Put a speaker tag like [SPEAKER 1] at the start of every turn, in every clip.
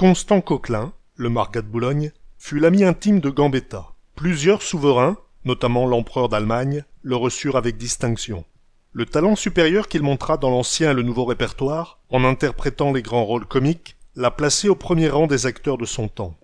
[SPEAKER 1] Constant Coquelin, le Margat de Boulogne, fut l'ami intime de Gambetta. Plusieurs souverains, notamment l'empereur d'Allemagne, le reçurent avec distinction. Le talent supérieur qu'il montra dans l'ancien et le nouveau répertoire, en interprétant les grands rôles comiques, l'a placé au premier rang des acteurs de son temps.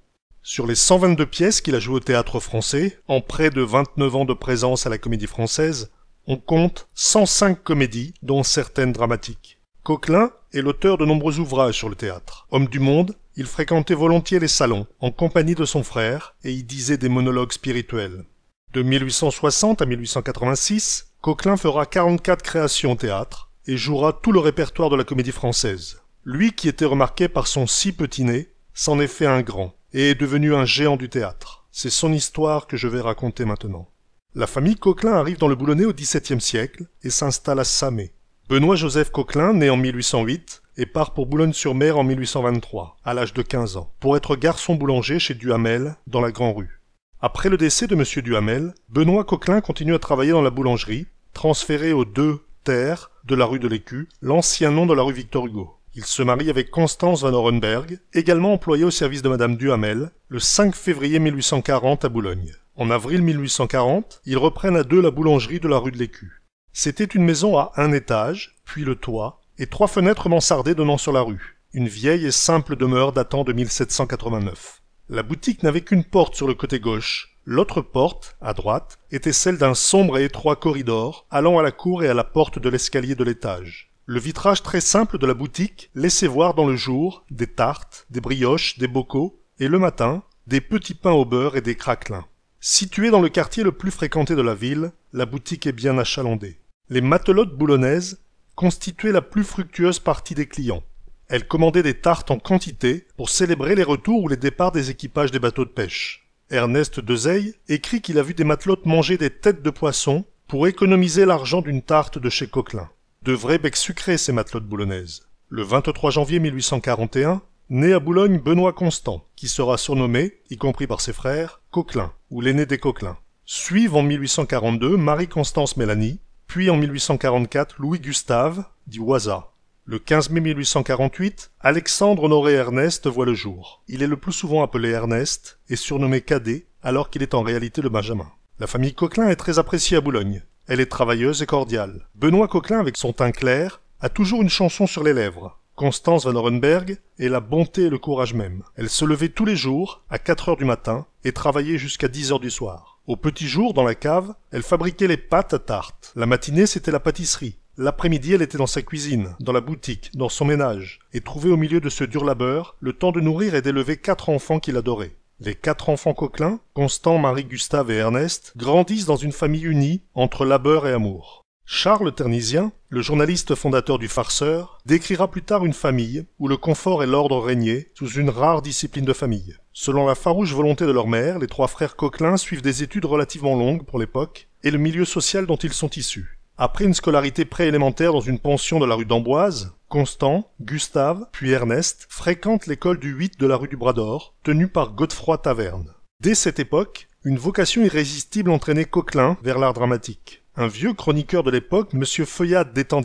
[SPEAKER 1] Sur les 122 pièces qu'il a jouées au théâtre français, en près de 29 ans de présence à la comédie française, on compte 105 comédies, dont certaines dramatiques. Coquelin est l'auteur de nombreux ouvrages sur le théâtre. Homme du monde, il fréquentait volontiers les salons, en compagnie de son frère, et y disait des monologues spirituels. De 1860 à 1886, Coquelin fera 44 créations au théâtre et jouera tout le répertoire de la comédie française. Lui qui était remarqué par son si petit nez, s'en est fait un grand et est devenu un géant du théâtre. C'est son histoire que je vais raconter maintenant. La famille Coquelin arrive dans le Boulonnais au XVIIe siècle et s'installe à Samé. Benoît-Joseph Coquelin, né en 1808, et part pour Boulogne-sur-Mer en 1823, à l'âge de 15 ans, pour être garçon boulanger chez Duhamel, dans la Grand-Rue. Après le décès de M. Duhamel, Benoît Coquelin continue à travailler dans la boulangerie, transféré aux deux terres de la rue de l'Écu, l'ancien nom de la rue Victor Hugo. Il se marie avec Constance Van Orenberg, également employée au service de Madame Duhamel, le 5 février 1840 à Boulogne. En avril 1840, ils reprennent à deux la boulangerie de la rue de l'Écu. C'était une maison à un étage, puis le toit, et trois fenêtres mansardées donnant sur la rue, une vieille et simple demeure datant de 1789. La boutique n'avait qu'une porte sur le côté gauche, l'autre porte, à droite, était celle d'un sombre et étroit corridor allant à la cour et à la porte de l'escalier de l'étage. Le vitrage très simple de la boutique laissait voir dans le jour des tartes, des brioches, des bocaux, et le matin, des petits pains au beurre et des craquelins. Située dans le quartier le plus fréquenté de la ville, la boutique est bien achalandée. Les matelotes boulonnaises constituait la plus fructueuse partie des clients. Elle commandait des tartes en quantité pour célébrer les retours ou les départs des équipages des bateaux de pêche. Ernest Dezeille écrit qu'il a vu des matelotes manger des têtes de poisson pour économiser l'argent d'une tarte de chez Coquelin. De vrais becs sucrés, ces matelotes boulonnaises. Le 23 janvier 1841, né à Boulogne Benoît Constant, qui sera surnommé, y compris par ses frères, Coquelin, ou l'aîné des Coquelin. Suivent en 1842 Marie-Constance Mélanie, puis en 1844, Louis Gustave, dit Waza. Le 15 mai 1848, Alexandre Honoré Ernest voit le jour. Il est le plus souvent appelé Ernest et surnommé Cadet, alors qu'il est en réalité le Benjamin. La famille Coquelin est très appréciée à Boulogne. Elle est travailleuse et cordiale. Benoît Coquelin, avec son teint clair, a toujours une chanson sur les lèvres. Constance Van Orenberg est la bonté et le courage même. Elle se levait tous les jours, à 4 heures du matin, et travaillait jusqu'à 10 heures du soir. Au petit jour, dans la cave, elle fabriquait les pâtes à tarte. La matinée, c'était la pâtisserie. L'après-midi, elle était dans sa cuisine, dans la boutique, dans son ménage, et trouvait au milieu de ce dur labeur le temps de nourrir et d'élever quatre enfants qu'il adorait. Les quatre enfants coquelins, Constant, Marie, Gustave et Ernest, grandissent dans une famille unie entre labeur et amour. Charles Ternisien, le journaliste fondateur du Farceur, décrira plus tard une famille où le confort et l'ordre régnaient sous une rare discipline de famille. Selon la farouche volonté de leur mère, les trois frères Coquelin suivent des études relativement longues pour l'époque et le milieu social dont ils sont issus. Après une scolarité préélémentaire dans une pension de la rue d'Amboise, Constant, Gustave, puis Ernest fréquentent l'école du 8 de la rue du Bras-d'Or, tenue par Godefroy Taverne. Dès cette époque, une vocation irrésistible entraînait Coquelin vers l'art dramatique. Un vieux chroniqueur de l'époque, M. Feuillade détang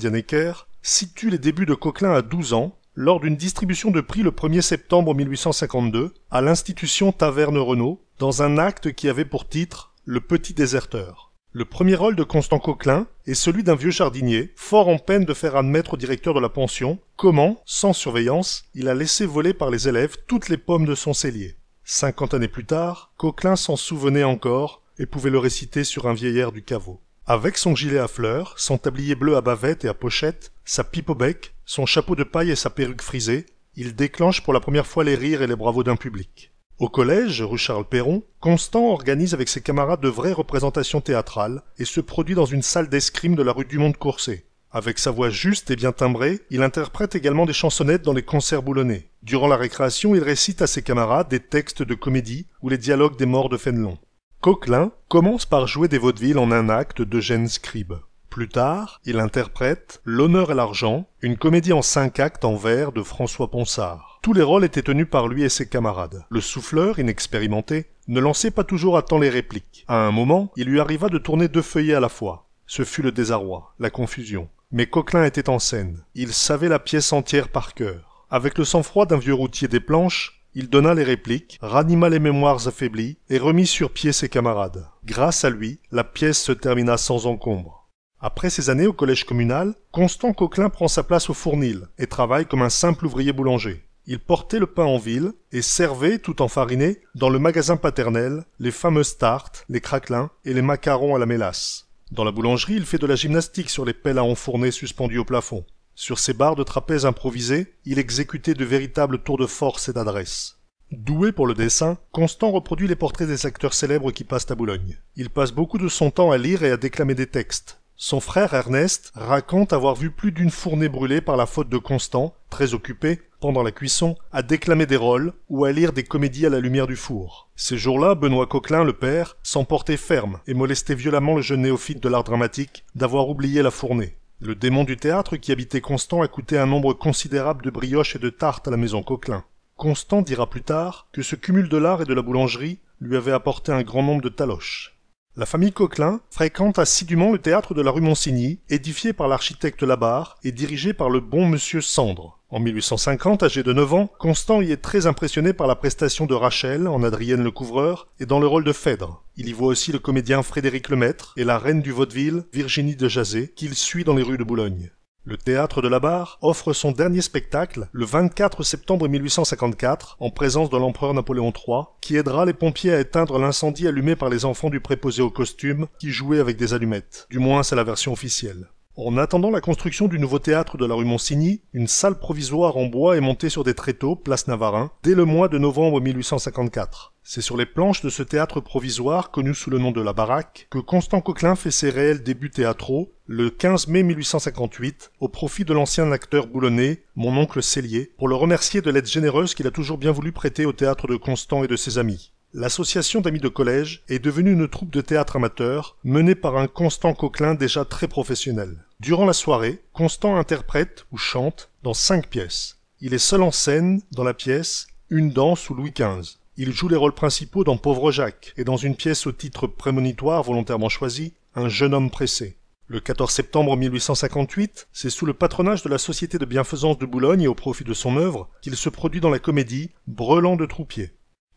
[SPEAKER 1] situe les débuts de Coquelin à 12 ans, lors d'une distribution de prix le 1er septembre 1852 à l'institution Taverne Renault, dans un acte qui avait pour titre Le Petit Déserteur. Le premier rôle de Constant Coquelin est celui d'un vieux jardinier, fort en peine de faire admettre au directeur de la pension comment, sans surveillance, il a laissé voler par les élèves toutes les pommes de son cellier. Cinquante années plus tard, Coquelin s'en souvenait encore et pouvait le réciter sur un vieillard du caveau. Avec son gilet à fleurs, son tablier bleu à bavette et à pochette, sa pipe au bec, son chapeau de paille et sa perruque frisée, il déclenche pour la première fois les rires et les bravos d'un public. Au collège, rue Charles Perron, Constant organise avec ses camarades de vraies représentations théâtrales et se produit dans une salle d'escrime de la rue du de Courset. Avec sa voix juste et bien timbrée, il interprète également des chansonnettes dans les concerts boulonnais. Durant la récréation, il récite à ses camarades des textes de comédie ou les dialogues des morts de Fénelon. Coquelin commence par jouer des vaudevilles en un acte d'Eugène Scribe. Plus tard, il interprète L'honneur et l'argent, une comédie en cinq actes en vers de François Ponsard. Tous les rôles étaient tenus par lui et ses camarades. Le souffleur, inexpérimenté, ne lançait pas toujours à temps les répliques. À un moment, il lui arriva de tourner deux feuillets à la fois. Ce fut le désarroi, la confusion. Mais Coquelin était en scène. Il savait la pièce entière par cœur. Avec le sang-froid d'un vieux routier des planches, il donna les répliques, ranima les mémoires affaiblies et remit sur pied ses camarades. Grâce à lui, la pièce se termina sans encombre. Après ses années au collège communal, Constant Coquelin prend sa place au fournil et travaille comme un simple ouvrier boulanger. Il portait le pain en ville et servait, tout enfariné, dans le magasin paternel, les fameuses tartes, les craquelins et les macarons à la mélasse. Dans la boulangerie, il fait de la gymnastique sur les pelles à enfourner suspendues au plafond. Sur ses barres de trapèze improvisées, il exécutait de véritables tours de force et d'adresse. Doué pour le dessin, Constant reproduit les portraits des acteurs célèbres qui passent à Boulogne. Il passe beaucoup de son temps à lire et à déclamer des textes. Son frère Ernest raconte avoir vu plus d'une fournée brûlée par la faute de Constant, très occupé, pendant la cuisson, à déclamer des rôles ou à lire des comédies à la lumière du four. Ces jours-là, Benoît Coquelin, le père, s'emportait ferme et molestait violemment le jeune néophyte de l'art dramatique d'avoir oublié la fournée. Le démon du théâtre qui habitait Constant a coûté un nombre considérable de brioches et de tartes à la maison Coquelin. Constant dira plus tard que ce cumul de l'art et de la boulangerie lui avait apporté un grand nombre de taloches. La famille Coquelin fréquente assidûment le théâtre de la rue Monsigny, édifié par l'architecte Labarre et dirigé par le bon monsieur Sandre. En 1850, âgé de 9 ans, Constant y est très impressionné par la prestation de Rachel en Adrienne le couvreur et dans le rôle de Phèdre. Il y voit aussi le comédien Frédéric Lemaître et la reine du vaudeville, Virginie de Jazet, qu'il suit dans les rues de Boulogne. Le théâtre de la Barre offre son dernier spectacle le 24 septembre 1854 en présence de l'empereur Napoléon III qui aidera les pompiers à éteindre l'incendie allumé par les enfants du préposé au costume qui jouaient avec des allumettes. Du moins c'est la version officielle. En attendant la construction du nouveau théâtre de la rue Monsigny, une salle provisoire en bois est montée sur des tréteaux, place Navarin, dès le mois de novembre 1854. C'est sur les planches de ce théâtre provisoire, connu sous le nom de la Baraque, que Constant Coquelin fait ses réels débuts théâtraux, le 15 mai 1858, au profit de l'ancien acteur boulonnais, mon oncle Cellier, pour le remercier de l'aide généreuse qu'il a toujours bien voulu prêter au théâtre de Constant et de ses amis. L'association d'amis de collège est devenue une troupe de théâtre amateur menée par un Constant Coquelin déjà très professionnel. Durant la soirée, Constant interprète ou chante dans cinq pièces. Il est seul en scène dans la pièce Une danse ou Louis XV. Il joue les rôles principaux dans Pauvre Jacques et dans une pièce au titre prémonitoire volontairement choisi, Un jeune homme pressé. Le 14 septembre 1858, c'est sous le patronage de la Société de bienfaisance de Boulogne et au profit de son œuvre qu'il se produit dans la comédie Brelan de Troupier.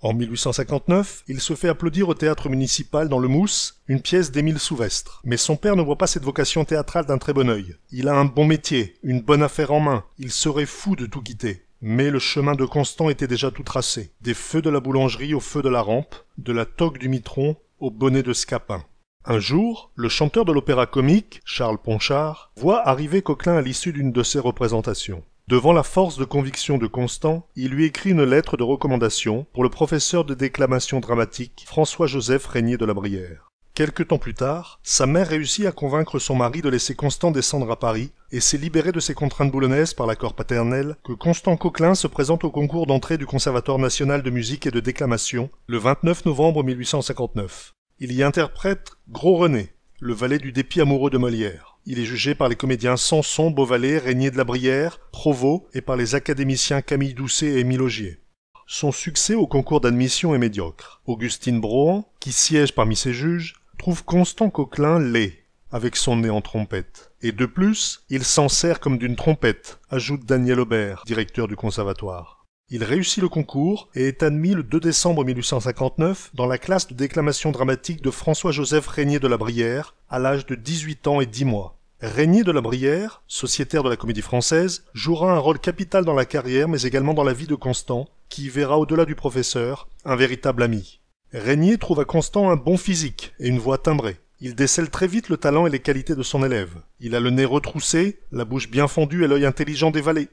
[SPEAKER 1] En 1859, il se fait applaudir au théâtre municipal dans le Mousse, une pièce d'Émile Souvestre. Mais son père ne voit pas cette vocation théâtrale d'un très bon œil. Il a un bon métier, une bonne affaire en main, il serait fou de tout quitter. Mais le chemin de Constant était déjà tout tracé, des feux de la boulangerie au feu de la rampe, de la toque du mitron au bonnet de scapin. Un jour, le chanteur de l'opéra comique, Charles Ponchard, voit arriver Coquelin à l'issue d'une de ses représentations. Devant la force de conviction de Constant, il lui écrit une lettre de recommandation pour le professeur de déclamation dramatique François-Joseph Régnier de la Brière. Quelque temps plus tard, sa mère réussit à convaincre son mari de laisser Constant descendre à Paris et s'est libéré de ses contraintes boulonnaises par l'accord paternel que Constant Coquelin se présente au concours d'entrée du Conservatoire national de musique et de déclamation le 29 novembre 1859. Il y interprète Gros René, le valet du dépit amoureux de Molière. Il est jugé par les comédiens Samson Beauvalet, Régnier de la Brière, Provost et par les académiciens Camille Doucet et Émile Augier. Son succès au concours d'admission est médiocre. Augustine Brohan, qui siège parmi ses juges, trouve Constant Coquelin laid, avec son nez en trompette. Et de plus, il s'en sert comme d'une trompette, ajoute Daniel Aubert, directeur du conservatoire. Il réussit le concours et est admis le 2 décembre 1859 dans la classe de déclamation dramatique de François-Joseph Régnier de la Brière à l'âge de 18 ans et 10 mois. Régnier de la Brière, sociétaire de la Comédie Française, jouera un rôle capital dans la carrière mais également dans la vie de Constant, qui y verra au-delà du professeur un véritable ami. Régnier trouve à Constant un bon physique et une voix timbrée. Il décèle très vite le talent et les qualités de son élève. Il a le nez retroussé, la bouche bien fendue et l'œil intelligent dévalé.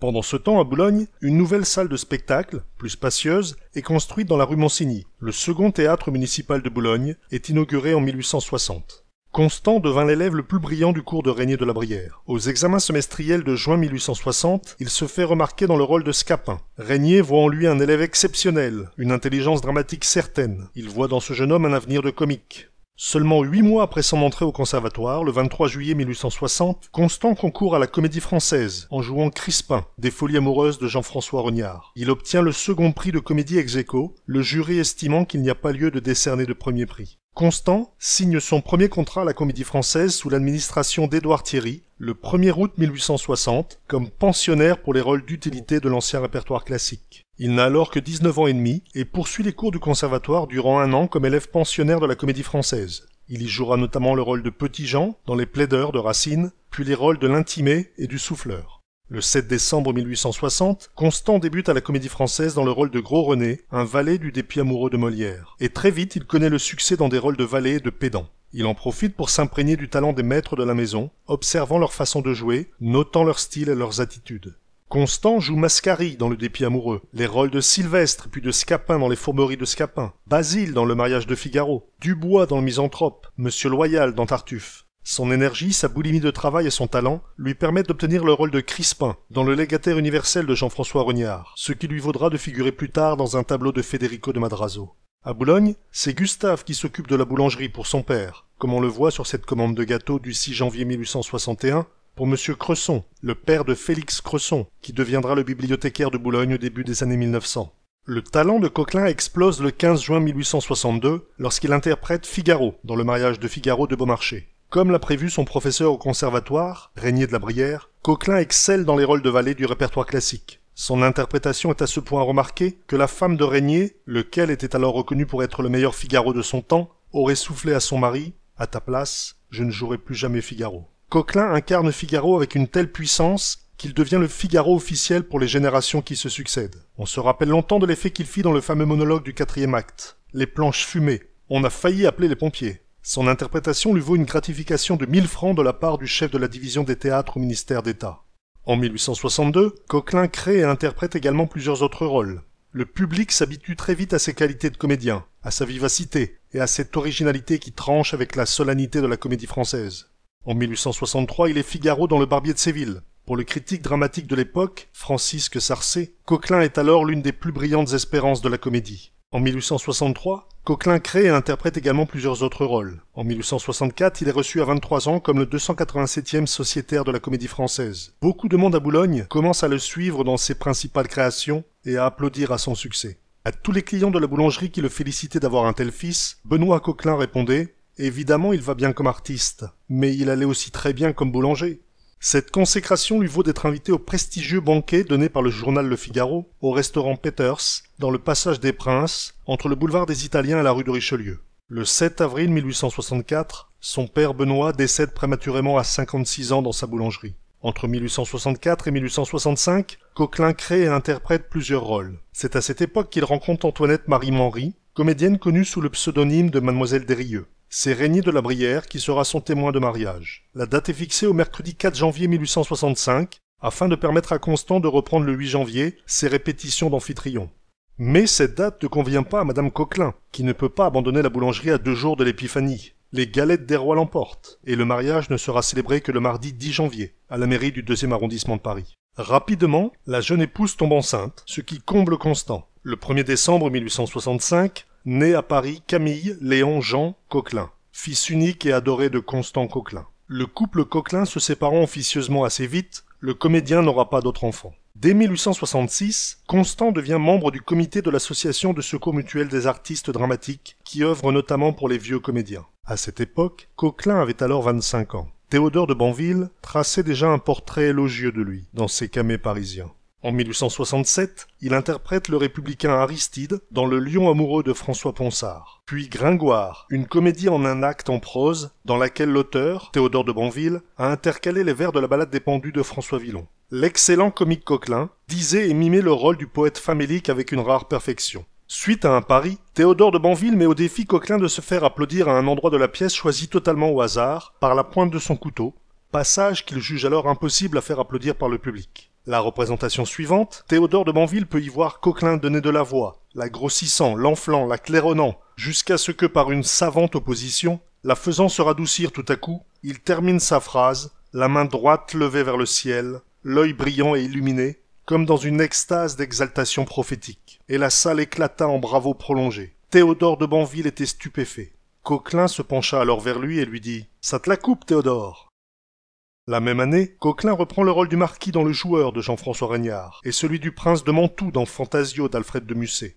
[SPEAKER 1] Pendant ce temps, à Boulogne, une nouvelle salle de spectacle, plus spacieuse, est construite dans la rue Monsigny. Le second théâtre municipal de Boulogne est inauguré en 1860. Constant devint l'élève le plus brillant du cours de Régnier de la Brière. Aux examens semestriels de juin 1860, il se fait remarquer dans le rôle de Scapin. Régnier voit en lui un élève exceptionnel, une intelligence dramatique certaine. Il voit dans ce jeune homme un avenir de comique. Seulement huit mois après son entrée au conservatoire, le 23 juillet 1860, Constant concourt à la comédie française en jouant Crispin, des folies amoureuses de Jean-François Rognard. Il obtient le second prix de comédie ex le jury estimant qu'il n'y a pas lieu de décerner de premier prix. Constant signe son premier contrat à la comédie française sous l'administration d'Édouard Thierry le 1er août 1860 comme pensionnaire pour les rôles d'utilité de l'ancien répertoire classique. Il n'a alors que 19 ans et demi et poursuit les cours du conservatoire durant un an comme élève pensionnaire de la comédie française. Il y jouera notamment le rôle de Petit Jean dans Les Plaideurs de Racine, puis les rôles de l'intimé et du souffleur. Le 7 décembre 1860, Constant débute à la Comédie Française dans le rôle de Gros René, un valet du dépit amoureux de Molière. Et très vite, il connaît le succès dans des rôles de valet et de pédant. Il en profite pour s'imprégner du talent des maîtres de la maison, observant leur façon de jouer, notant leur style et leurs attitudes. Constant joue Mascari dans Le Dépit amoureux, les rôles de Sylvestre puis de Scapin dans Les fourberies de Scapin, Basile dans Le mariage de Figaro, Dubois dans Le misanthrope, Monsieur Loyal dans Tartuffe. Son énergie, sa boulimie de travail et son talent lui permettent d'obtenir le rôle de Crispin dans Le légataire universel de Jean-François Rognard, ce qui lui vaudra de figurer plus tard dans un tableau de Federico de Madrazo. À Boulogne, c'est Gustave qui s'occupe de la boulangerie pour son père, comme on le voit sur cette commande de gâteau du 6 janvier 1861 pour M. Cresson, le père de Félix Cresson, qui deviendra le bibliothécaire de Boulogne au début des années 1900. Le talent de Coquelin explose le 15 juin 1862 lorsqu'il interprète Figaro dans le mariage de Figaro de Beaumarchais. Comme l'a prévu son professeur au conservatoire, Régnier de la Brière, Coquelin excelle dans les rôles de valet du répertoire classique. Son interprétation est à ce point remarquée que la femme de Régnier, lequel était alors reconnu pour être le meilleur Figaro de son temps, aurait soufflé à son mari À ta place, je ne jouerai plus jamais Figaro. Coquelin incarne Figaro avec une telle puissance qu'il devient le Figaro officiel pour les générations qui se succèdent. On se rappelle longtemps de l'effet qu'il fit dans le fameux monologue du quatrième acte. Les planches fumées. On a failli appeler les pompiers. Son interprétation lui vaut une gratification de 1000 francs de la part du chef de la division des théâtres au ministère d'État. En 1862, Coquelin crée et interprète également plusieurs autres rôles. Le public s'habitue très vite à ses qualités de comédien, à sa vivacité et à cette originalité qui tranche avec la solennité de la comédie française. En 1863, il est Figaro dans Le Barbier de Séville. Pour le critique dramatique de l'époque, Francisque Sarcé, Coquelin est alors l'une des plus brillantes espérances de la comédie. En 1863, Coquelin crée et interprète également plusieurs autres rôles. En 1864, il est reçu à 23 ans comme le 287e sociétaire de la comédie française. Beaucoup de monde à Boulogne commence à le suivre dans ses principales créations et à applaudir à son succès. À tous les clients de la boulangerie qui le félicitaient d'avoir un tel fils, Benoît Coquelin répondait Évidemment, il va bien comme artiste, mais il allait aussi très bien comme boulanger. Cette consécration lui vaut d'être invité au prestigieux banquet donné par le journal Le Figaro au restaurant Peters, dans le passage des Princes, entre le boulevard des Italiens et la rue de Richelieu. Le 7 avril 1864, son père Benoît décède prématurément à 56 ans dans sa boulangerie. Entre 1864 et 1865, Coquelin crée et interprète plusieurs rôles. C'est à cette époque qu'il rencontre Antoinette Marie Manry, comédienne connue sous le pseudonyme de Mademoiselle Rieux. C'est Régnier de la Brière qui sera son témoin de mariage. La date est fixée au mercredi 4 janvier 1865 afin de permettre à Constant de reprendre le 8 janvier ses répétitions d'Amphitryon. Mais cette date ne convient pas à Madame Coquelin, qui ne peut pas abandonner la boulangerie à deux jours de l'épiphanie. Les galettes des rois l'emportent, et le mariage ne sera célébré que le mardi 10 janvier, à la mairie du 2 arrondissement de Paris. Rapidement, la jeune épouse tombe enceinte, ce qui comble Constant. Le 1er décembre 1865, Né à Paris, Camille Léon Jean Coquelin, fils unique et adoré de Constant Coquelin. Le couple Coquelin se séparant officieusement assez vite, le comédien n'aura pas d'autre enfant. Dès 1866, Constant devient membre du comité de l'association de secours mutuel des artistes dramatiques, qui œuvre notamment pour les vieux comédiens. À cette époque, Coquelin avait alors 25 ans. Théodore de Banville traçait déjà un portrait élogieux de lui dans ses camées parisiens. En 1867, il interprète le républicain Aristide dans Le Lion amoureux de François Ponsard, puis Gringoire, une comédie en un acte en prose dans laquelle l'auteur, Théodore de Banville, a intercalé les vers de la balade des pendus de François Villon. L'excellent comique Coquelin disait et mimait le rôle du poète famélique avec une rare perfection. Suite à un pari, Théodore de Banville met au défi Coquelin de se faire applaudir à un endroit de la pièce choisi totalement au hasard, par la pointe de son couteau, passage qu'il juge alors impossible à faire applaudir par le public. La représentation suivante, Théodore de Banville peut y voir Coquelin donner de la voix, la grossissant, l'enflant, la claironnant, jusqu'à ce que par une savante opposition, la faisant se radoucir tout à coup, il termine sa phrase, la main droite levée vers le ciel, l'œil brillant et illuminé, comme dans une extase d'exaltation prophétique, et la salle éclata en bravos prolongés. Théodore de Banville était stupéfait. Coquelin se pencha alors vers lui et lui dit Ça te la coupe, Théodore la même année, Coquelin reprend le rôle du marquis dans Le Joueur de Jean-François Regnard et celui du prince de Mantoue dans Fantasio d'Alfred de Musset.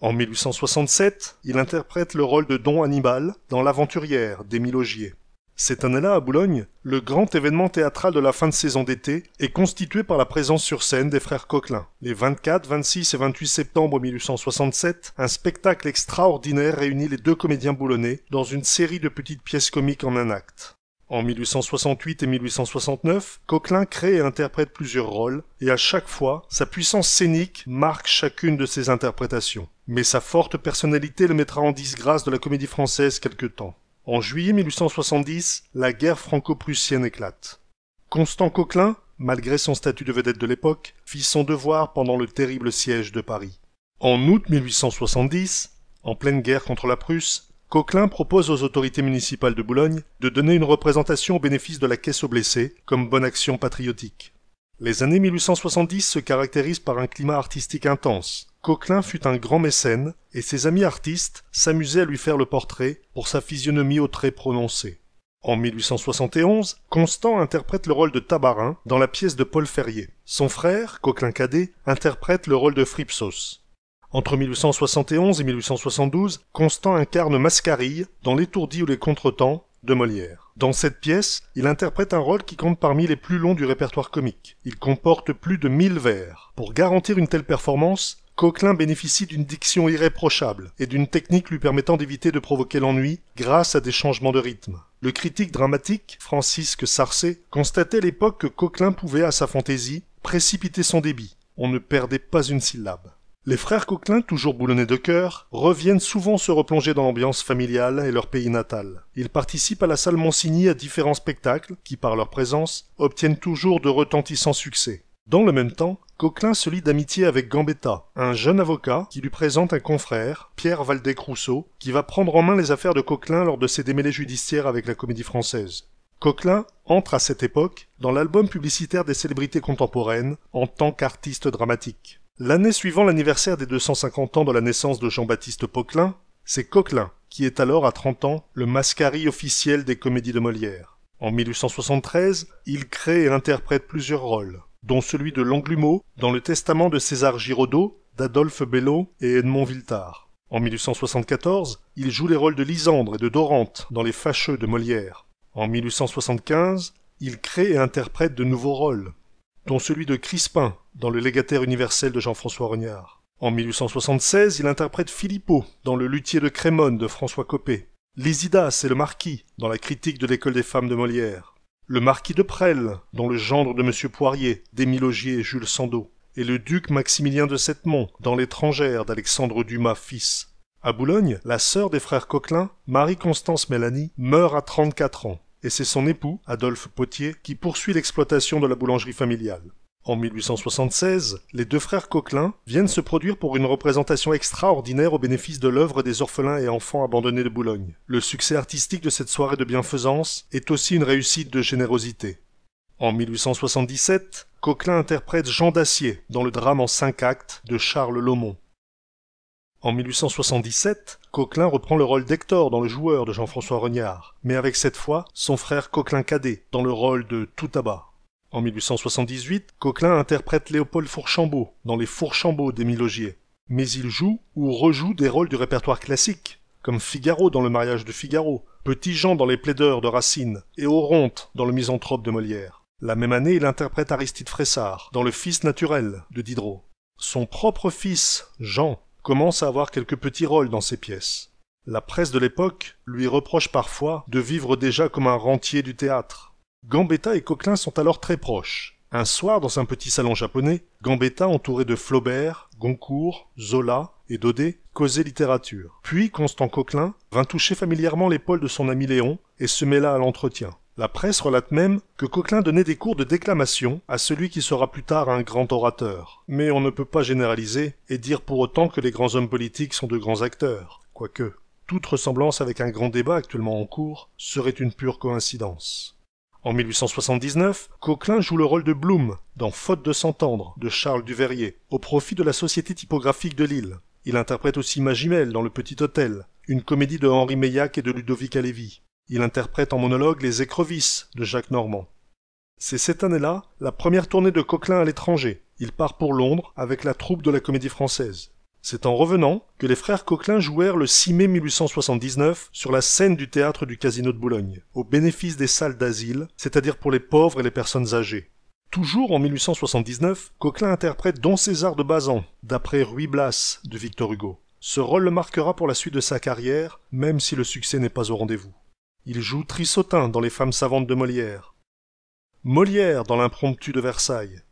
[SPEAKER 1] En 1867, il interprète le rôle de Don Hannibal dans L'Aventurière d'Émile Augier. Cette année-là, à Boulogne, le grand événement théâtral de la fin de saison d'été est constitué par la présence sur scène des frères Coquelin. Les 24, 26 et 28 septembre 1867, un spectacle extraordinaire réunit les deux comédiens boulonnais dans une série de petites pièces comiques en un acte. En 1868 et 1869, Coquelin crée et interprète plusieurs rôles, et à chaque fois, sa puissance scénique marque chacune de ses interprétations. Mais sa forte personnalité le mettra en disgrâce de la comédie française quelque temps. En juillet 1870, la guerre franco-prussienne éclate. Constant Coquelin, malgré son statut de vedette de l'époque, fit son devoir pendant le terrible siège de Paris. En août 1870, en pleine guerre contre la Prusse, Coquelin propose aux autorités municipales de Boulogne de donner une représentation au bénéfice de la caisse aux blessés, comme bonne action patriotique. Les années 1870 se caractérisent par un climat artistique intense. Coquelin fut un grand mécène, et ses amis artistes s'amusaient à lui faire le portrait pour sa physionomie aux traits prononcés. En 1871, Constant interprète le rôle de Tabarin dans la pièce de Paul Ferrier. Son frère, Coquelin Cadet, interprète le rôle de Fripsos. Entre 1871 et 1872, Constant incarne Mascarille dans L'étourdi ou les contretemps de Molière. Dans cette pièce, il interprète un rôle qui compte parmi les plus longs du répertoire comique. Il comporte plus de 1000 vers. Pour garantir une telle performance, Coquelin bénéficie d'une diction irréprochable et d'une technique lui permettant d'éviter de provoquer l'ennui grâce à des changements de rythme. Le critique dramatique, Francisque Sarcé, constatait à l'époque que Coquelin pouvait, à sa fantaisie, précipiter son débit. On ne perdait pas une syllabe. Les frères Coquelin, toujours boulonnés de cœur, reviennent souvent se replonger dans l'ambiance familiale et leur pays natal. Ils participent à la salle Monsigny à différents spectacles qui, par leur présence, obtiennent toujours de retentissants succès. Dans le même temps, Coquelin se lie d'amitié avec Gambetta, un jeune avocat qui lui présente un confrère, Pierre Valdec-Rousseau, qui va prendre en main les affaires de Coquelin lors de ses démêlés judiciaires avec la comédie française. Coquelin entre à cette époque dans l'album publicitaire des célébrités contemporaines en tant qu'artiste dramatique. L'année suivant l'anniversaire des 250 ans de la naissance de Jean-Baptiste Poquelin, c'est Coquelin qui est alors à 30 ans le mascari officiel des comédies de Molière. En 1873, il crée et interprète plusieurs rôles, dont celui de Langlumeau dans le testament de César Giraudot, d'Adolphe Bello et Edmond Viltard. En 1874, il joue les rôles de Lisandre et de Dorante dans Les Fâcheux de Molière. En 1875, il crée et interprète de nouveaux rôles, dont celui de Crispin dans Le légataire universel de Jean-François Rognard. En 1876, il interprète Philippot dans Le luthier de Crémone de François Copé, L'Isidas et le marquis dans La critique de l'école des femmes de Molière, le marquis de Presles dans Le gendre de M. Poirier d'Émilogier et Jules Sandeau, et le duc Maximilien de Septemont dans L'étrangère d'Alexandre Dumas fils. À Boulogne, la sœur des frères Coquelin, Marie-Constance Mélanie, meurt à 34 ans et c'est son époux, Adolphe Potier, qui poursuit l'exploitation de la boulangerie familiale. En 1876, les deux frères Coquelin viennent se produire pour une représentation extraordinaire au bénéfice de l'œuvre des orphelins et enfants abandonnés de Boulogne. Le succès artistique de cette soirée de bienfaisance est aussi une réussite de générosité. En 1877, Coquelin interprète Jean Dacier dans le drame en cinq actes de Charles Laumont. En 1877, Coquelin reprend le rôle d'Hector dans Le Joueur de Jean-François Regnard, mais avec cette fois son frère Coquelin cadet dans le rôle de Tout bas En 1878, Coquelin interprète Léopold Fourchambault dans Les Fourchambault des Milogiers. mais il joue ou rejoue des rôles du répertoire classique, comme Figaro dans Le mariage de Figaro, Petit Jean dans Les plaideurs de Racine et Oronte dans Le misanthrope de Molière. La même année, il interprète Aristide Fressard dans Le fils naturel de Diderot. Son propre fils, Jean, commence à avoir quelques petits rôles dans ses pièces. La presse de l'époque lui reproche parfois de vivre déjà comme un rentier du théâtre. Gambetta et Coquelin sont alors très proches. Un soir, dans un petit salon japonais, Gambetta, entouré de Flaubert, Goncourt, Zola et Daudet, causait littérature. Puis Constant Coquelin vint toucher familièrement l'épaule de son ami Léon et se mêla à l'entretien. La presse relate même que Coquelin donnait des cours de déclamation à celui qui sera plus tard un grand orateur. Mais on ne peut pas généraliser et dire pour autant que les grands hommes politiques sont de grands acteurs, quoique toute ressemblance avec un grand débat actuellement en cours serait une pure coïncidence. En 1879, Coquelin joue le rôle de Bloom dans Faute de s'entendre de Charles Duverrier, au profit de la Société typographique de Lille. Il interprète aussi Magimel dans Le Petit Hôtel, une comédie de Henri Meillac et de Ludovic Alévi. Il interprète en monologue Les Écrevisses de Jacques Normand. C'est cette année-là la première tournée de Coquelin à l'étranger. Il part pour Londres avec la troupe de la Comédie Française. C'est en revenant que les frères Coquelin jouèrent le 6 mai 1879 sur la scène du théâtre du Casino de Boulogne, au bénéfice des salles d'asile, c'est-à-dire pour les pauvres et les personnes âgées. Toujours en 1879, Coquelin interprète Don César de Bazan, d'après Ruy Blas de Victor Hugo. Ce rôle le marquera pour la suite de sa carrière, même si le succès n'est pas au rendez-vous. Il joue Trissotin dans Les femmes savantes de Molière. Molière dans l'impromptu de Versailles.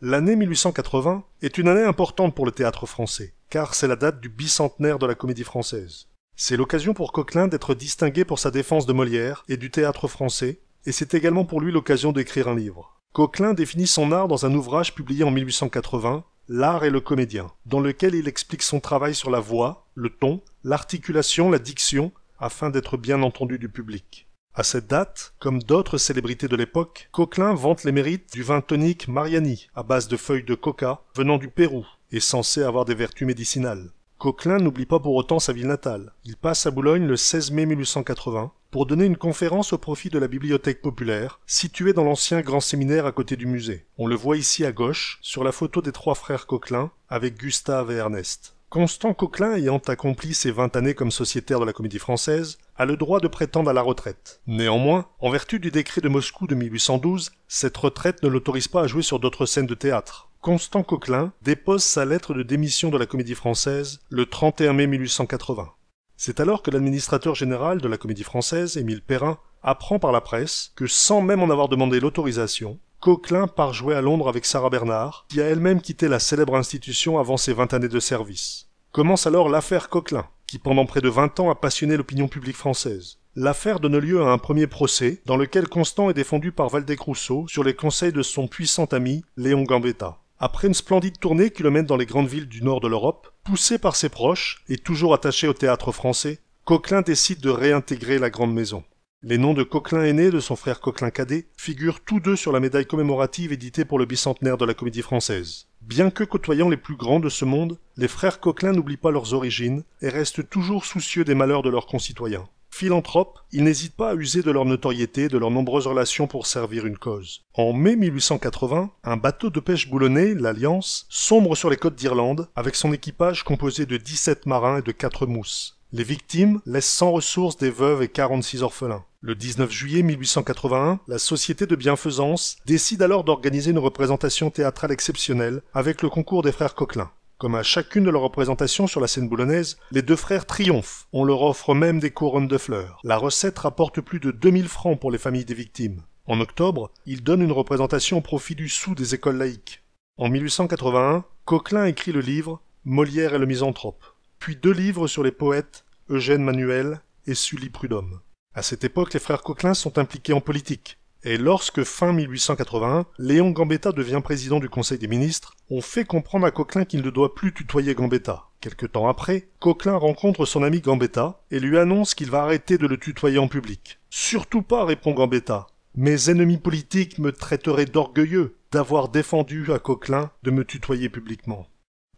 [SPEAKER 1] L'année 1880 est une année importante pour le théâtre français, car c'est la date du bicentenaire de la comédie française. C'est l'occasion pour Coquelin d'être distingué pour sa défense de Molière et du théâtre français, et c'est également pour lui l'occasion d'écrire un livre. Coquelin définit son art dans un ouvrage publié en 1880, L'art et le comédien, dans lequel il explique son travail sur la voix, le ton, l'articulation, la diction, afin d'être bien entendu du public. À cette date, comme d'autres célébrités de l'époque, Coquelin vante les mérites du vin tonique Mariani, à base de feuilles de coca, venant du Pérou, et censé avoir des vertus médicinales. Coquelin n'oublie pas pour autant sa ville natale. Il passe à Boulogne le 16 mai 1880 pour donner une conférence au profit de la Bibliothèque populaire, située dans l'ancien grand séminaire à côté du musée. On le voit ici à gauche, sur la photo des trois frères Coquelin, avec Gustave et Ernest. Constant Coquelin, ayant accompli ses vingt années comme sociétaire de la Comédie Française, a le droit de prétendre à la retraite. Néanmoins, en vertu du décret de Moscou de 1812, cette retraite ne l'autorise pas à jouer sur d'autres scènes de théâtre. Constant Coquelin dépose sa lettre de démission de la Comédie Française le 31 mai 1880. C'est alors que l'administrateur général de la Comédie Française, Émile Perrin, apprend par la presse que, sans même en avoir demandé l'autorisation, Coquelin part jouer à Londres avec Sarah Bernard, qui a elle-même quitté la célèbre institution avant ses 20 années de service. Commence alors l'affaire Coquelin, qui pendant près de 20 ans a passionné l'opinion publique française. L'affaire donne lieu à un premier procès, dans lequel Constant est défendu par Valdec Rousseau sur les conseils de son puissant ami, Léon Gambetta. Après une splendide tournée qui le mène dans les grandes villes du nord de l'Europe, poussé par ses proches et toujours attaché au théâtre français, Coquelin décide de réintégrer la grande maison. Les noms de Coquelin aîné et de son frère Coquelin cadet figurent tous deux sur la médaille commémorative éditée pour le bicentenaire de la Comédie Française. Bien que côtoyant les plus grands de ce monde, les frères Coquelin n'oublient pas leurs origines et restent toujours soucieux des malheurs de leurs concitoyens. Philanthropes, ils n'hésitent pas à user de leur notoriété et de leurs nombreuses relations pour servir une cause. En mai 1880, un bateau de pêche boulonnais, l'Alliance, sombre sur les côtes d'Irlande avec son équipage composé de 17 marins et de 4 mousses. Les victimes laissent sans ressources des veuves et 46 orphelins. Le 19 juillet 1881, la Société de bienfaisance décide alors d'organiser une représentation théâtrale exceptionnelle avec le concours des frères Coquelin. Comme à chacune de leurs représentations sur la scène boulonnaise, les deux frères triomphent. On leur offre même des couronnes de fleurs. La recette rapporte plus de 2000 francs pour les familles des victimes. En octobre, ils donnent une représentation au profit du sou des écoles laïques. En 1881, Coquelin écrit le livre Molière et le misanthrope puis deux livres sur les poètes Eugène Manuel et Sully Prudhomme. À cette époque, les frères Coquelin sont impliqués en politique, et lorsque, fin 1881, Léon Gambetta devient président du Conseil des ministres, on fait comprendre à Coquelin qu'il ne doit plus tutoyer Gambetta. Quelque temps après, Coquelin rencontre son ami Gambetta et lui annonce qu'il va arrêter de le tutoyer en public. Surtout pas, répond Gambetta. Mes ennemis politiques me traiteraient d'orgueilleux d'avoir défendu à Coquelin de me tutoyer publiquement.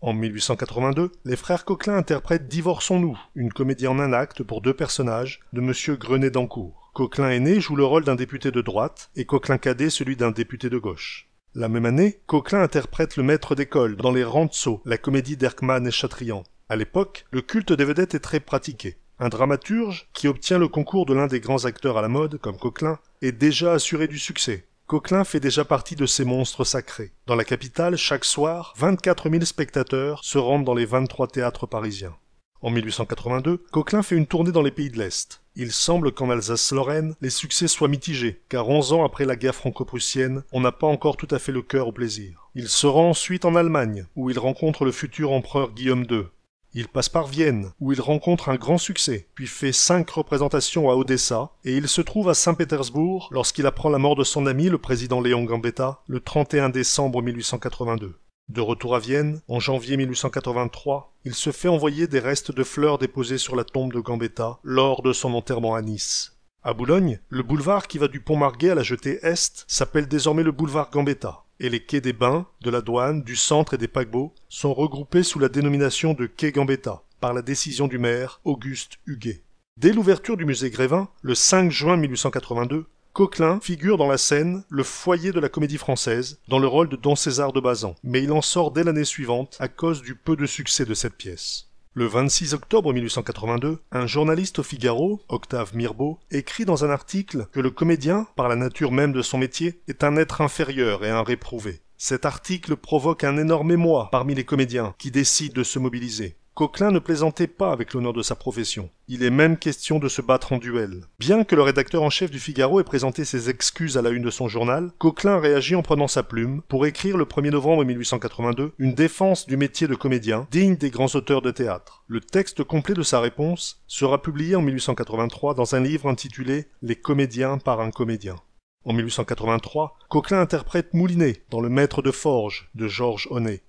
[SPEAKER 1] En 1882, les frères Coquelin interprètent Divorçons-nous, une comédie en un acte pour deux personnages de M. Grenet d'Ancourt. Coquelin aîné joue le rôle d'un député de droite et Coquelin cadet celui d'un député de gauche. La même année, Coquelin interprète le maître d'école dans Les Rantzaux, la comédie d'Erkman et Chatrian. À l'époque, le culte des vedettes est très pratiqué. Un dramaturge qui obtient le concours de l'un des grands acteurs à la mode, comme Coquelin, est déjà assuré du succès. Coquelin fait déjà partie de ces monstres sacrés. Dans la capitale, chaque soir, 24 000 spectateurs se rendent dans les 23 théâtres parisiens. En 1882, Coquelin fait une tournée dans les pays de l'Est. Il semble qu'en Alsace-Lorraine, les succès soient mitigés, car 11 ans après la guerre franco-prussienne, on n'a pas encore tout à fait le cœur au plaisir. Il se rend ensuite en Allemagne, où il rencontre le futur empereur Guillaume II, il passe par Vienne, où il rencontre un grand succès, puis fait cinq représentations à Odessa, et il se trouve à Saint-Pétersbourg lorsqu'il apprend la mort de son ami, le président Léon Gambetta, le 31 décembre 1882. De retour à Vienne, en janvier 1883, il se fait envoyer des restes de fleurs déposés sur la tombe de Gambetta lors de son enterrement à Nice. À Boulogne, le boulevard qui va du pont Marguet à la jetée Est s'appelle désormais le boulevard Gambetta, et les quais des Bains, de la douane, du centre et des paquebots sont regroupés sous la dénomination de quai Gambetta, par la décision du maire Auguste Huguet. Dès l'ouverture du musée Grévin, le 5 juin 1882, Coquelin figure dans la scène le foyer de la comédie française dans le rôle de Don César de Bazan, mais il en sort dès l'année suivante à cause du peu de succès de cette pièce. Le 26 octobre 1882, un journaliste au Figaro, Octave Mirbeau, écrit dans un article que le comédien, par la nature même de son métier, est un être inférieur et un réprouvé. Cet article provoque un énorme émoi parmi les comédiens qui décident de se mobiliser. Coquelin ne plaisantait pas avec l'honneur de sa profession. Il est même question de se battre en duel. Bien que le rédacteur en chef du Figaro ait présenté ses excuses à la une de son journal, Coquelin réagit en prenant sa plume pour écrire le 1er novembre 1882 une défense du métier de comédien digne des grands auteurs de théâtre. Le texte complet de sa réponse sera publié en 1883 dans un livre intitulé Les comédiens par un comédien. En 1883, Coquelin interprète Moulinet dans Le Maître de Forge de Georges Honnet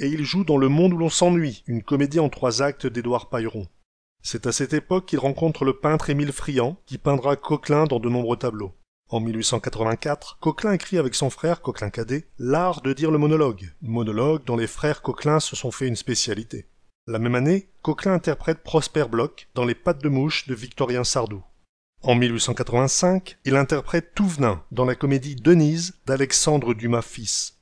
[SPEAKER 1] et il joue dans Le Monde où l'on s'ennuie, une comédie en trois actes d'Édouard Pailleron. C'est à cette époque qu'il rencontre le peintre Émile Friand, qui peindra Coquelin dans de nombreux tableaux. En 1884, Coquelin écrit avec son frère Coquelin cadet L'art de dire le monologue, monologue dont les frères Coquelin se sont fait une spécialité. La même année, Coquelin interprète Prosper Bloch dans Les pattes de mouche de Victorien Sardou. En 1885, il interprète Touvenin dans la comédie Denise d'Alexandre Dumas fils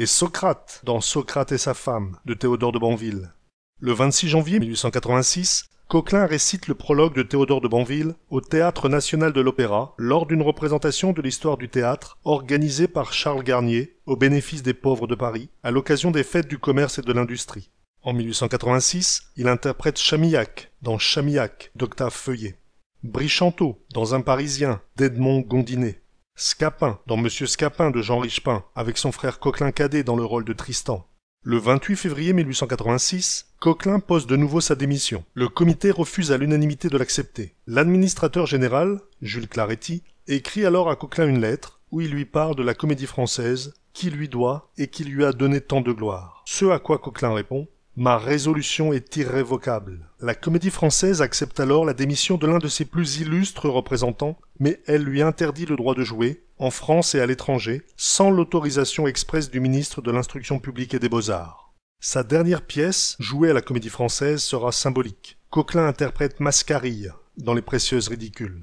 [SPEAKER 1] et Socrate dans Socrate et sa femme de Théodore de Banville. Le 26 janvier 1886, Coquelin récite le prologue de Théodore de Banville au Théâtre national de l'Opéra lors d'une représentation de l'histoire du théâtre organisée par Charles Garnier au bénéfice des pauvres de Paris à l'occasion des fêtes du commerce et de l'industrie. En 1886, il interprète Chamillac dans Chamillac d'Octave Feuillet, Brichanteau dans Un Parisien d'Edmond Gondinet, Scapin, dans Monsieur Scapin de Jean Richepin, avec son frère Coquelin Cadet dans le rôle de Tristan. Le 28 février 1886, Coquelin pose de nouveau sa démission. Le comité refuse à l'unanimité de l'accepter. L'administrateur général, Jules Claretti, écrit alors à Coquelin une lettre où il lui parle de la comédie française, qui lui doit et qui lui a donné tant de gloire. Ce à quoi Coquelin répond Ma résolution est irrévocable. La comédie française accepte alors la démission de l'un de ses plus illustres représentants, mais elle lui interdit le droit de jouer, en France et à l'étranger, sans l'autorisation expresse du ministre de l'Instruction publique et des Beaux-Arts. Sa dernière pièce, jouée à la comédie française, sera symbolique. Coquelin interprète Mascarille dans Les Précieuses Ridicules.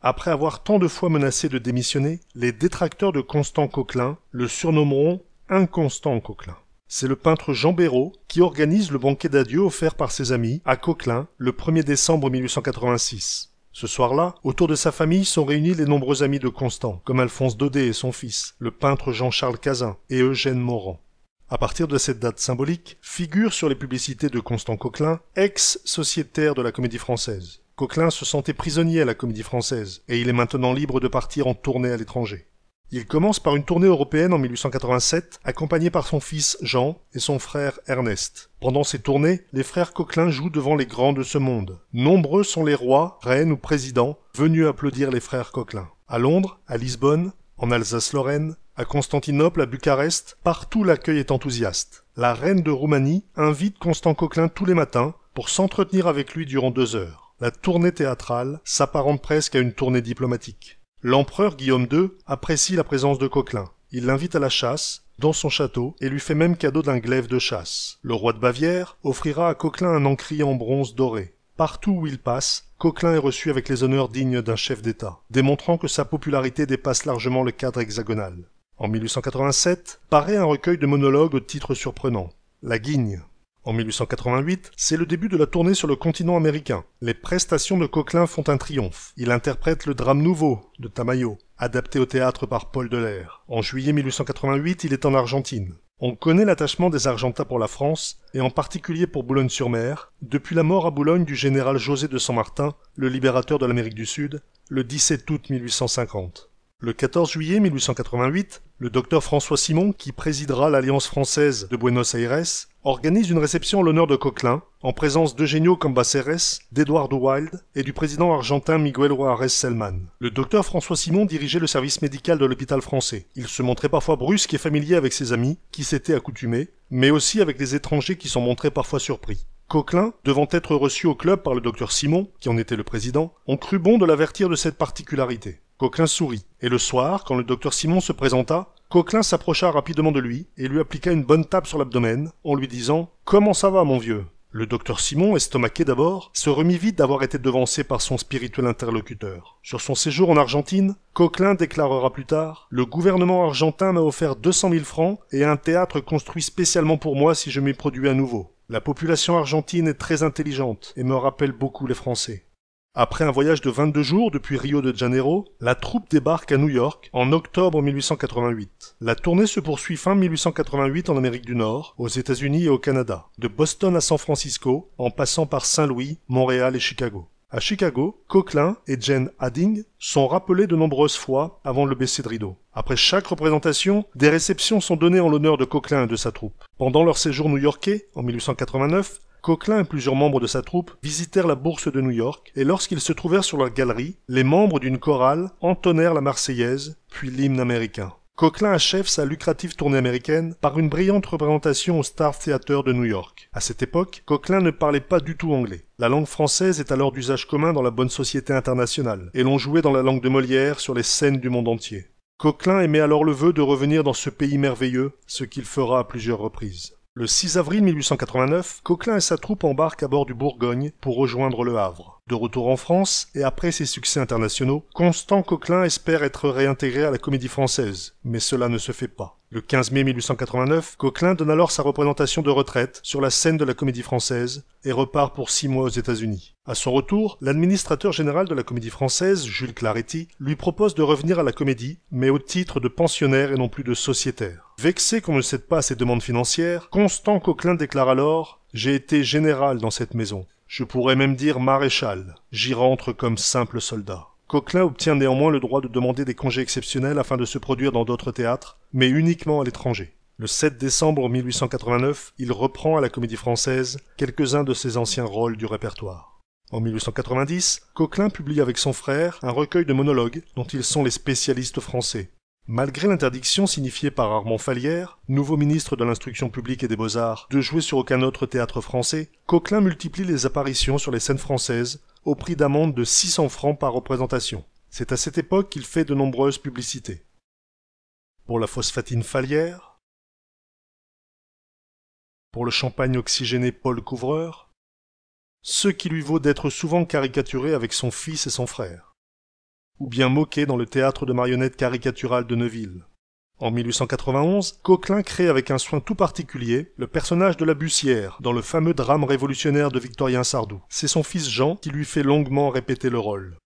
[SPEAKER 1] Après avoir tant de fois menacé de démissionner, les détracteurs de Constant Coquelin le surnommeront Inconstant Coquelin. C'est le peintre Jean Béraud qui organise le banquet d'adieu offert par ses amis à Coquelin le 1er décembre 1886. Ce soir-là, autour de sa famille sont réunis les nombreux amis de Constant, comme Alphonse Daudet et son fils, le peintre Jean-Charles Cazin et Eugène Morand. À partir de cette date symbolique, figure sur les publicités de Constant Coquelin, ex-sociétaire de la Comédie Française. Coquelin se sentait prisonnier à la Comédie Française, et il est maintenant libre de partir en tournée à l'étranger. Il commence par une tournée européenne en 1887, accompagné par son fils Jean et son frère Ernest. Pendant ces tournées, les frères Coquelin jouent devant les grands de ce monde. Nombreux sont les rois, reines ou présidents venus applaudir les frères Coquelin. À Londres, à Lisbonne, en Alsace-Lorraine, à Constantinople, à Bucarest, partout l'accueil est enthousiaste. La reine de Roumanie invite Constant Coquelin tous les matins pour s'entretenir avec lui durant deux heures. La tournée théâtrale s'apparente presque à une tournée diplomatique. L'empereur Guillaume II apprécie la présence de Coquelin. Il l'invite à la chasse, dans son château, et lui fait même cadeau d'un glaive de chasse. Le roi de Bavière offrira à Coquelin un encrier en bronze doré. Partout où il passe, Coquelin est reçu avec les honneurs dignes d'un chef d'État, démontrant que sa popularité dépasse largement le cadre hexagonal. En 1887, paraît un recueil de monologues au titre surprenant, La Guigne, en 1888, c'est le début de la tournée sur le continent américain. Les prestations de Coquelin font un triomphe. Il interprète le drame nouveau de Tamayo, adapté au théâtre par Paul Delair. En juillet 1888, il est en Argentine. On connaît l'attachement des Argentins pour la France, et en particulier pour Boulogne-sur-Mer, depuis la mort à Boulogne du général José de San Martin, le libérateur de l'Amérique du Sud, le 17 août 1850. Le 14 juillet 1888, le docteur François Simon, qui présidera l'Alliance française de Buenos Aires, organise une réception en l'honneur de Coquelin, en présence d'Eugénio Cambaceres, d'Edouard Wilde et du président argentin Miguel Juarez Selman. Le docteur François Simon dirigeait le service médical de l'hôpital français. Il se montrait parfois brusque et familier avec ses amis, qui s'étaient accoutumés, mais aussi avec des étrangers qui s'en montraient parfois surpris. Coquelin, devant être reçu au club par le docteur Simon, qui en était le président, ont cru bon de l'avertir de cette particularité. Coquelin sourit, et le soir, quand le docteur Simon se présenta, Coquelin s'approcha rapidement de lui et lui appliqua une bonne tape sur l'abdomen en lui disant Comment ça va, mon vieux le docteur Simon, estomaqué d'abord, se remit vite d'avoir été devancé par son spirituel interlocuteur. Sur son séjour en Argentine, Coquelin déclarera plus tard Le gouvernement argentin m'a offert 200 000 francs et un théâtre construit spécialement pour moi si je m'y produis à nouveau. La population argentine est très intelligente et me rappelle beaucoup les Français. Après un voyage de 22 jours depuis Rio de Janeiro, la troupe débarque à New York en octobre 1888. La tournée se poursuit fin 1888 en Amérique du Nord, aux États-Unis et au Canada, de Boston à San Francisco, en passant par Saint-Louis, Montréal et Chicago. À Chicago, Coquelin et Jane Hadding sont rappelés de nombreuses fois avant le baisser de rideau. Après chaque représentation, des réceptions sont données en l'honneur de Coquelin et de sa troupe. Pendant leur séjour new-yorkais, en 1889, Coquelin et plusieurs membres de sa troupe visitèrent la bourse de New York, et lorsqu'ils se trouvèrent sur leur galerie, les membres d'une chorale entonnèrent la Marseillaise, puis l'hymne américain. Coquelin achève sa lucrative tournée américaine par une brillante représentation au Star Theater de New York. À cette époque, Coquelin ne parlait pas du tout anglais. La langue française est alors d'usage commun dans la bonne société internationale, et l'on jouait dans la langue de Molière sur les scènes du monde entier. Coquelin émet alors le vœu de revenir dans ce pays merveilleux, ce qu'il fera à plusieurs reprises. Le 6 avril 1889, Coquelin et sa troupe embarquent à bord du Bourgogne pour rejoindre le Havre. De retour en France, et après ses succès internationaux, Constant Coquelin espère être réintégré à la comédie française, mais cela ne se fait pas. Le 15 mai 1889, Coquelin donne alors sa représentation de retraite sur la scène de la Comédie Française et repart pour six mois aux États-Unis. À son retour, l'administrateur général de la Comédie Française, Jules Claretti, lui propose de revenir à la comédie, mais au titre de pensionnaire et non plus de sociétaire. Vexé qu'on ne cède pas à ses demandes financières, Constant Coquelin déclare alors J'ai été général dans cette maison. Je pourrais même dire maréchal. J'y rentre comme simple soldat. Coquelin obtient néanmoins le droit de demander des congés exceptionnels afin de se produire dans d'autres théâtres, mais uniquement à l'étranger. Le 7 décembre 1889, il reprend à la Comédie Française quelques-uns de ses anciens rôles du répertoire. En 1890, Coquelin publie avec son frère un recueil de monologues dont ils sont les spécialistes français. Malgré l'interdiction signifiée par Armand Falière, nouveau ministre de l'Instruction publique et des Beaux-Arts, de jouer sur aucun autre théâtre français, Coquelin multiplie les apparitions sur les scènes françaises au prix d'amende de 600 francs par représentation. C'est à cette époque qu'il fait de nombreuses publicités. Pour la phosphatine falière, pour le champagne oxygéné Paul Couvreur, ce qui lui vaut d'être souvent caricaturé avec son fils et son frère, ou bien moqué dans le théâtre de marionnettes caricaturales de Neuville. En 1891, Coquelin crée avec un soin tout particulier le personnage de la dans le fameux drame révolutionnaire de Victorien Sardou. C'est son fils Jean qui lui fait longuement répéter le rôle.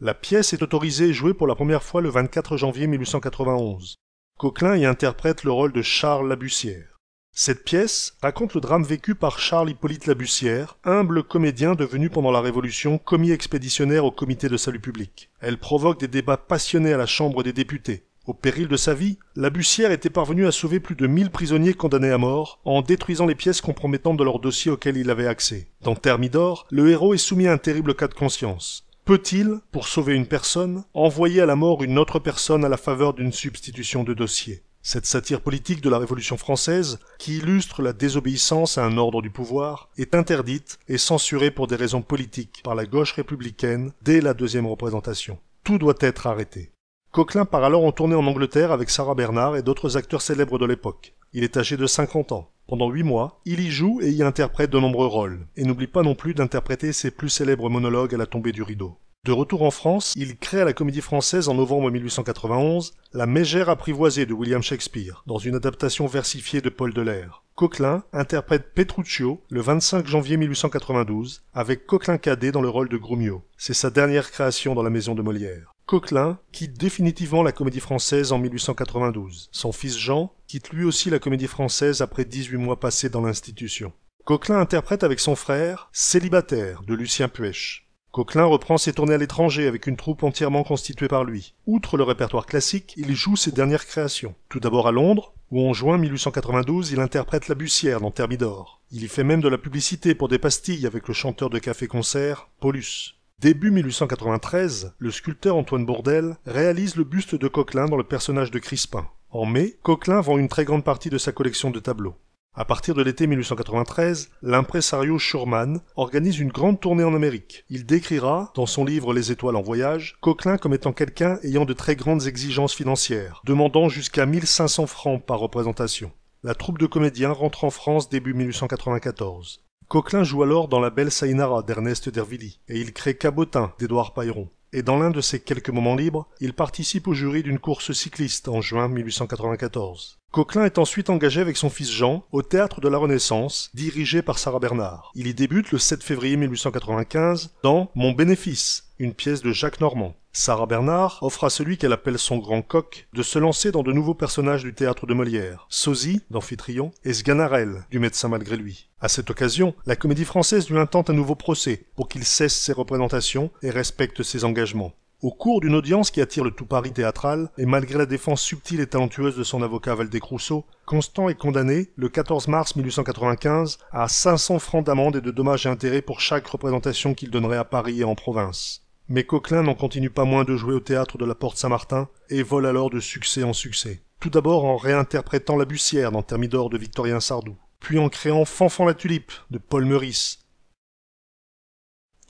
[SPEAKER 1] La pièce est autorisée et jouée pour la première fois le 24 janvier 1891. Coquelin y interprète le rôle de Charles Labussière. Cette pièce raconte le drame vécu par Charles Hippolyte Labussière, humble comédien devenu pendant la Révolution commis expéditionnaire au comité de salut public. Elle provoque des débats passionnés à la Chambre des députés. Au péril de sa vie, la Bussière était parvenue à sauver plus de 1000 prisonniers condamnés à mort en détruisant les pièces compromettantes de leurs dossier auxquels il avait accès. Dans Thermidor, le héros est soumis à un terrible cas de conscience. Peut-il, pour sauver une personne, envoyer à la mort une autre personne à la faveur d'une substitution de dossier cette satire politique de la Révolution française, qui illustre la désobéissance à un ordre du pouvoir, est interdite et censurée pour des raisons politiques par la gauche républicaine dès la deuxième représentation. Tout doit être arrêté. Coquelin part alors en tournée en Angleterre avec Sarah Bernard et d'autres acteurs célèbres de l'époque. Il est âgé de 50 ans. Pendant 8 mois, il y joue et y interprète de nombreux rôles, et n'oublie pas non plus d'interpréter ses plus célèbres monologues à la tombée du rideau. De retour en France, il crée à la Comédie Française en novembre 1891 La Mégère apprivoisée de William Shakespeare, dans une adaptation versifiée de Paul Delair. Coquelin interprète Petruccio le 25 janvier 1892, avec Coquelin Cadet dans le rôle de Grumio. C'est sa dernière création dans la maison de Molière. Coquelin quitte définitivement la comédie française en 1892. Son fils Jean quitte lui aussi la comédie française après 18 mois passés dans l'institution. Coquelin interprète avec son frère Célibataire de Lucien Puech. Coquelin reprend ses tournées à l'étranger avec une troupe entièrement constituée par lui. Outre le répertoire classique, il joue ses dernières créations. Tout d'abord à Londres, où en juin 1892 il interprète La Bussière dans Thermidor. Il y fait même de la publicité pour des pastilles avec le chanteur de café-concert Paulus. Début 1893, le sculpteur Antoine Bourdel réalise le buste de Coquelin dans le personnage de Crispin. En mai, Coquelin vend une très grande partie de sa collection de tableaux. À partir de l'été 1893, l'impresario Schurman organise une grande tournée en Amérique. Il décrira, dans son livre Les étoiles en voyage, Coquelin comme étant quelqu'un ayant de très grandes exigences financières, demandant jusqu'à 1500 francs par représentation. La troupe de comédiens rentre en France début 1894. Coquelin joue alors dans La Belle Sainara d'Ernest Dervilly, et il crée Cabotin d'Édouard Payron. Et dans l'un de ses quelques moments libres, il participe au jury d'une course cycliste en juin 1894. Coquelin est ensuite engagé avec son fils Jean au Théâtre de la Renaissance, dirigé par Sarah Bernard. Il y débute le 7 février 1895 dans Mon bénéfice, une pièce de Jacques Normand. Sarah Bernard offre à celui qu'elle appelle son grand coq de se lancer dans de nouveaux personnages du théâtre de Molière, Sosie d'Amphitryon et Sganarelle du médecin malgré lui. À cette occasion, la comédie française lui intente un nouveau procès pour qu'il cesse ses représentations et respecte ses engagements. Au cours d'une audience qui attire le tout Paris théâtral, et malgré la défense subtile et talentueuse de son avocat Valdec Rousseau, Constant est condamné, le 14 mars 1895, à 500 francs d'amende et de dommages et intérêts pour chaque représentation qu'il donnerait à Paris et en province. Mais Coquelin n'en continue pas moins de jouer au théâtre de la Porte Saint-Martin et vole alors de succès en succès. Tout d'abord en réinterprétant La Bussière dans Thermidor de Victorien Sardou, puis en créant Fanfan la Tulipe de Paul Meurice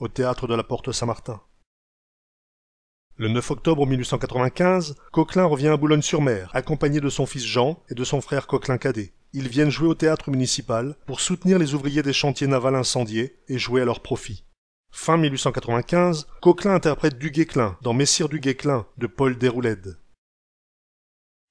[SPEAKER 1] au théâtre de la Porte Saint-Martin. Le 9 octobre 1895, Coquelin revient à Boulogne-sur-Mer, accompagné de son fils Jean et de son frère Coquelin Cadet. Ils viennent jouer au théâtre municipal pour soutenir les ouvriers des chantiers navals incendiés et jouer à leur profit. Fin 1895, Coquelin interprète du clin dans Messire du » de Paul Déroulède.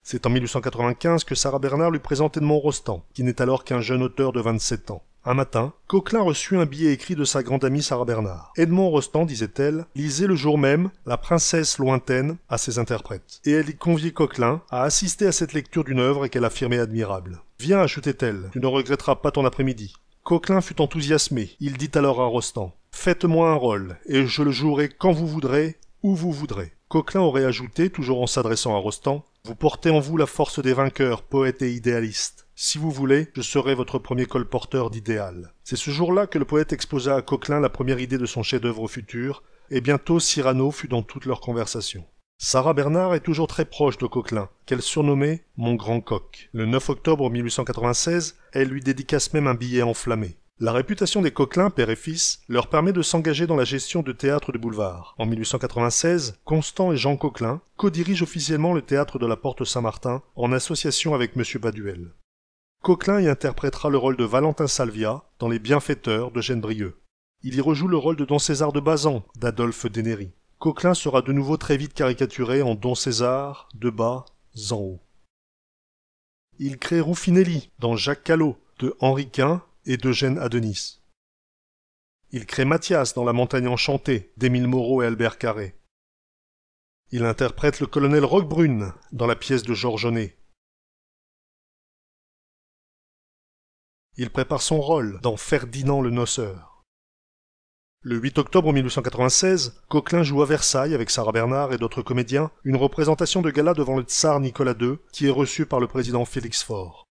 [SPEAKER 1] C'est en 1895 que Sarah Bernard lui présente Edmond Rostand, qui n'est alors qu'un jeune auteur de 27 ans. Un matin, Coquelin reçut un billet écrit de sa grande amie Sarah Bernard. Edmond Rostand, disait-elle, lisait le jour même La princesse lointaine à ses interprètes. Et elle y conviait Coquelin à assister à cette lecture d'une œuvre qu'elle affirmait admirable. Viens, ajoutait-elle, tu ne regretteras pas ton après-midi. Coquelin fut enthousiasmé. Il dit alors à Rostand Faites-moi un rôle, et je le jouerai quand vous voudrez, où vous voudrez. Coquelin aurait ajouté, toujours en s'adressant à Rostand, Vous portez en vous la force des vainqueurs, poète et idéaliste. Si vous voulez, je serai votre premier colporteur d'idéal. C'est ce jour-là que le poète exposa à Coquelin la première idée de son chef-d'œuvre futur, et bientôt Cyrano fut dans toutes leurs conversations. Sarah Bernard est toujours très proche de Coquelin, qu'elle surnommait Mon Grand Coq. Le 9 octobre 1896, elle lui dédicace même un billet enflammé. La réputation des Coquelin, père et fils, leur permet de s'engager dans la gestion de théâtres de boulevard. En 1896, Constant et Jean Coquelin co-dirigent officiellement le théâtre de la Porte Saint-Martin en association avec M. Baduel. Coquelin y interprétera le rôle de Valentin Salvia dans Les Bienfaiteurs de Gênes Brieux. Il y rejoue le rôle de Don César de Bazan d'Adolphe Denery. Coquelin sera de nouveau très vite caricaturé en Don César, de bas, en haut. Il crée Ruffinelli dans Jacques Callot de Henri Quint et d'Eugène Adenis. Il crée Mathias dans La montagne enchantée d'Émile Moreau et Albert Carré. Il interprète le colonel Roquebrune dans la pièce de Georges Il prépare son rôle dans Ferdinand le noceur. Le 8 octobre 1896, Coquelin joue à Versailles avec Sarah Bernard et d'autres comédiens une représentation de gala devant le tsar Nicolas II qui est reçu par le président Félix Faure.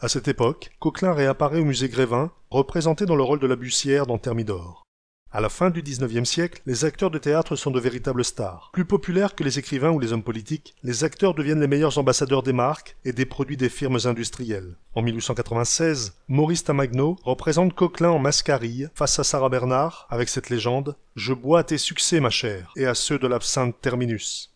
[SPEAKER 1] À cette époque, Coquelin réapparaît au musée Grévin, représenté dans le rôle de la Bussière dans Thermidor. À la fin du XIXe siècle, les acteurs de théâtre sont de véritables stars. Plus populaires que les écrivains ou les hommes politiques, les acteurs deviennent les meilleurs ambassadeurs des marques et des produits des firmes industrielles. En 1896, Maurice Tamagno représente Coquelin en mascarille face à Sarah Bernard avec cette légende Je bois à tes succès, ma chère, et à ceux de l'absinthe Terminus.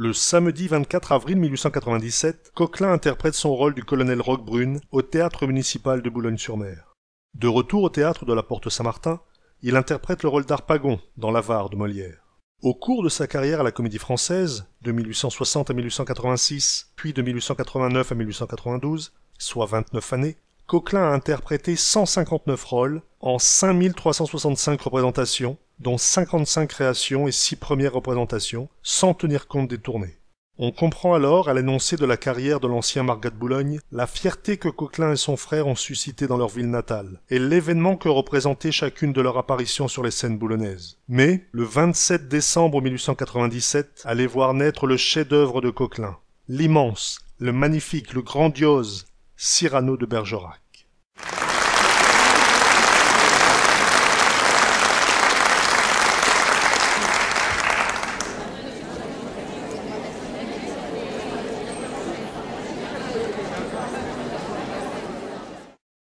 [SPEAKER 1] Le samedi 24 avril 1897, Coquelin interprète son rôle du colonel Roquebrune au théâtre municipal de Boulogne-sur-Mer. De retour au théâtre de la Porte Saint-Martin, il interprète le rôle d'Arpagon dans L'Avare de Molière. Au cours de sa carrière à la Comédie Française, de 1860 à 1886, puis de 1889 à 1892, soit 29 années, Coquelin a interprété 159 rôles en 5365 représentations, dont 55 créations et 6 premières représentations, sans tenir compte des tournées. On comprend alors, à l'énoncé de la carrière de l'ancien Margat de Boulogne, la fierté que Coquelin et son frère ont suscité dans leur ville natale, et l'événement que représentait chacune de leurs apparitions sur les scènes boulonnaises. Mais, le 27 décembre 1897, allait voir naître le chef-d'œuvre de Coquelin, l'immense, le magnifique, le grandiose Cyrano de Bergerac.